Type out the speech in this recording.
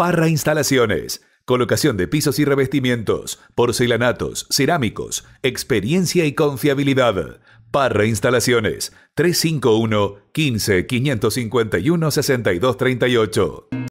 Parra Instalaciones. Colocación de pisos y revestimientos, porcelanatos, cerámicos, experiencia y confiabilidad. Parra Instalaciones 351 15 551 6238.